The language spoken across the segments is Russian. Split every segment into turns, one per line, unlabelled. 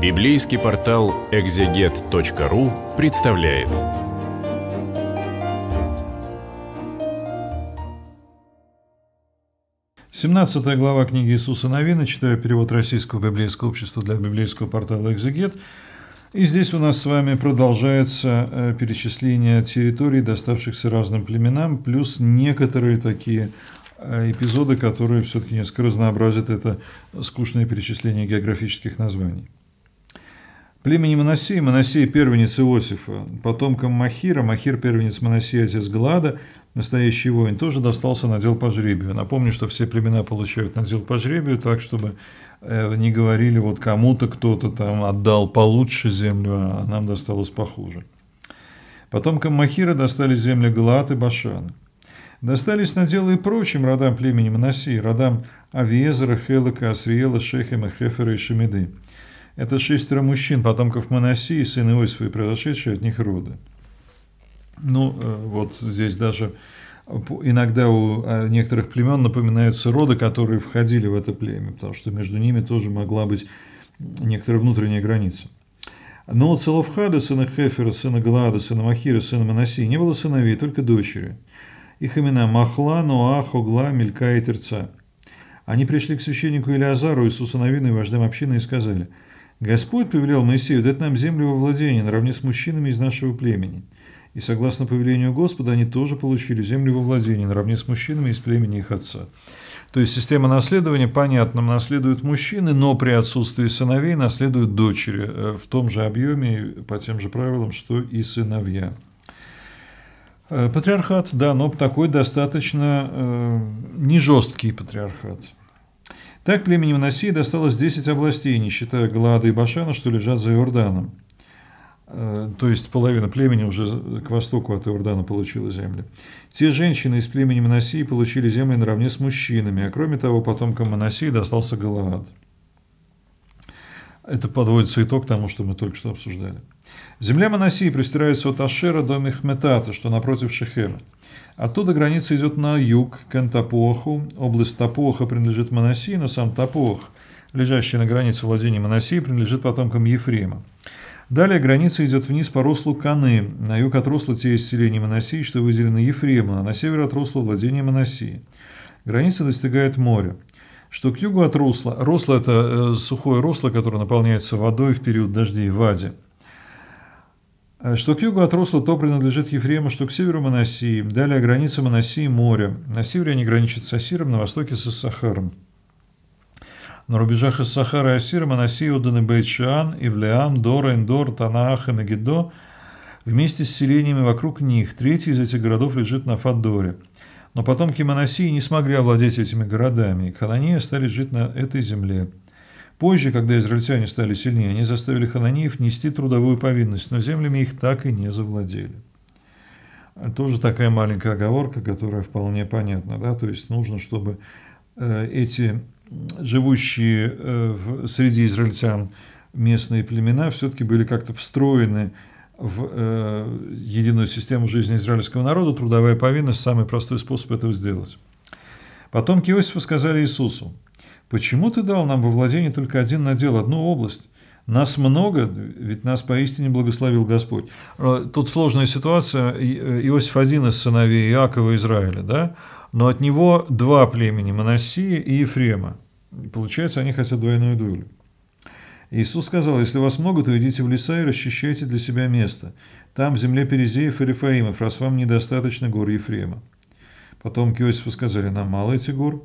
Библейский портал экзегет.ру представляет. Семнадцатая глава книги Иисуса Новина, читаю перевод Российского библейского общества для библейского портала «Экзегет». И здесь у нас с вами продолжается э, перечисление территорий, доставшихся разным племенам, плюс некоторые такие э, эпизоды, которые все-таки несколько разнообразят это скучное перечисление географических названий. Племени Моносея, Моносея – первенец Иосифа, потомком Махира, Махир – первенец Моносея, отец Глада, настоящий воин, тоже достался надел по жребию. Напомню, что все племена получают надел по жребию, так, чтобы э, не говорили, вот кому-то кто-то там отдал получше землю, а нам досталось похуже. Потомкам Махира достали земли Галаат и Башан. Достались наделы и прочим родам племени Моносии, родам Авиезера, Хелока, Асриела, Шехема, Хефера и Шемиды. Это шестеро мужчин, потомков Манасии, сын Иосифа и произошедшие от них роды. Ну, э, вот здесь даже иногда у э, некоторых племен напоминаются роды, которые входили в это племя, потому что между ними тоже могла быть некоторая внутренняя граница. Но у Целовхада, сына Хефера, сына Глада, сына Махира, сына Манасии не было сыновей, только дочери. Их имена Махла, Ноах, Огла, Мелька и Терца. Они пришли к священнику Илиазару, Иисуса Новину и вождям общины и сказали – Господь повелел Моисею дать нам землю во владение наравне с мужчинами из нашего племени. И согласно повелению Господа, они тоже получили землю во владение наравне с мужчинами из племени их отца. То есть система наследования, понятно, наследуют мужчины, но при отсутствии сыновей наследуют дочери э, в том же объеме, по тем же правилам, что и сыновья. Э, патриархат, да, но такой достаточно э, не жесткий патриархат. Так племени Манасии досталось 10 областей, не считая Глада и Башана, что лежат за Иорданом. Э, то есть половина племени уже к востоку от Иордана получила земли. Те женщины из племени Манасии получили земли наравне с мужчинами, а кроме того, потомкам Манасии достался Галаад. Это подводится итог тому, что мы только что обсуждали. Земля Манасии пристирается от Ашера до Мехметата, что напротив Шехера. Оттуда граница идет на юг, к Энтопоху. Область Тапоха принадлежит Манасии, но сам Тапох, лежащий на границе владения Манасии, принадлежит потомкам Ефрема. Далее граница идет вниз по рослу Каны. На юг от росла те из селений Моносии, что выделены Ефрема, а на север от росла владения Моносии. Граница достигает моря что к югу от русла, русло – это э, сухое русло, которое наполняется водой в период дождей в Аде, э, что к югу от русла то принадлежит Ефрему, что к северу Моносии, далее граница Моносии и моря. На севере они граничат с Асиром, на востоке – с Сахаром. На рубежах из Сахары и Асира Моносии отданы Бейчан, Ивлеам, Дора, Эндор, Танаах и Мегидо вместе с селениями вокруг них. Третий из этих городов лежит на Фадоре – но потомки Моносии не смогли овладеть этими городами, и хананеи остались жить на этой земле. Позже, когда израильтяне стали сильнее, они заставили хананеев нести трудовую повинность, но землями их так и не завладели. Тоже такая маленькая оговорка, которая вполне понятна. Да? То есть нужно, чтобы э, эти живущие э, среди израильтян местные племена все-таки были как-то встроены в э, единую систему жизни израильского народа, трудовая повинность – самый простой способ этого сделать. Потомки Иосифа сказали Иисусу, «Почему ты дал нам во владение только один надел, одну область? Нас много, ведь нас поистине благословил Господь». Э, тут сложная ситуация. Э, Иосиф – один из сыновей Иакова Израиля, да? но от него два племени – Манасии и Ефрема. Получается, они хотят двойную дуэль Иисус сказал, «Если вас много, то идите в леса и расчищайте для себя место. Там, в земле Перезеев и Рифаимов, раз вам недостаточно гор Ефрема». Потом к сказали, «Нам мало этих гор».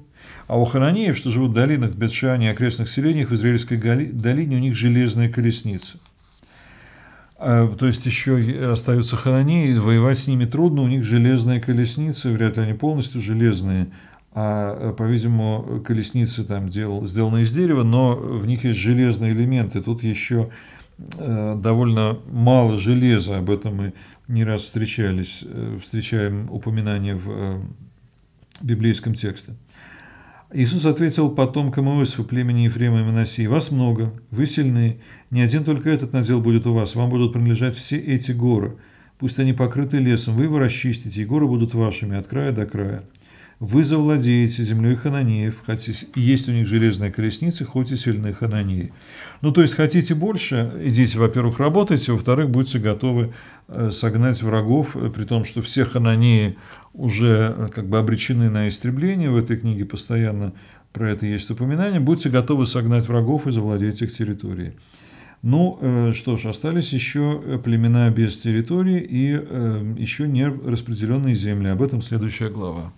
А у хананиев, что живут в долинах Бетшане и окрестных селениях, в Израильской долине у них железные колесницы. А, то есть еще остаются хананеи, воевать с ними трудно, у них железные колесницы, вряд ли они полностью железные, а, э, по-видимому, колесницы там делал, сделаны из дерева, но в них есть железные элементы. Тут еще э, довольно мало железа, об этом мы не раз встречались, э, встречаем упоминания в э, библейском тексте. Иисус ответил потомкам Иосифа, племени Ефрема и Меносии, «Вас много, вы сильны, не один только этот надел будет у вас, вам будут принадлежать все эти горы, пусть они покрыты лесом, вы его расчистите, и горы будут вашими от края до края» вы завладеете землей хананеев, хотите, есть у них железные колесницы, хоть и сильные хананеи. Ну, то есть, хотите больше, идите, во-первых, работайте, во-вторых, будьте готовы э, согнать врагов, э, при том, что все хананеи уже э, как бы обречены на истребление, в этой книге постоянно про это есть упоминание, будьте готовы согнать врагов и завладеть их территорией. Ну, что ж, остались еще племена без территории и еще не распределенные земли. Об этом следующая глава.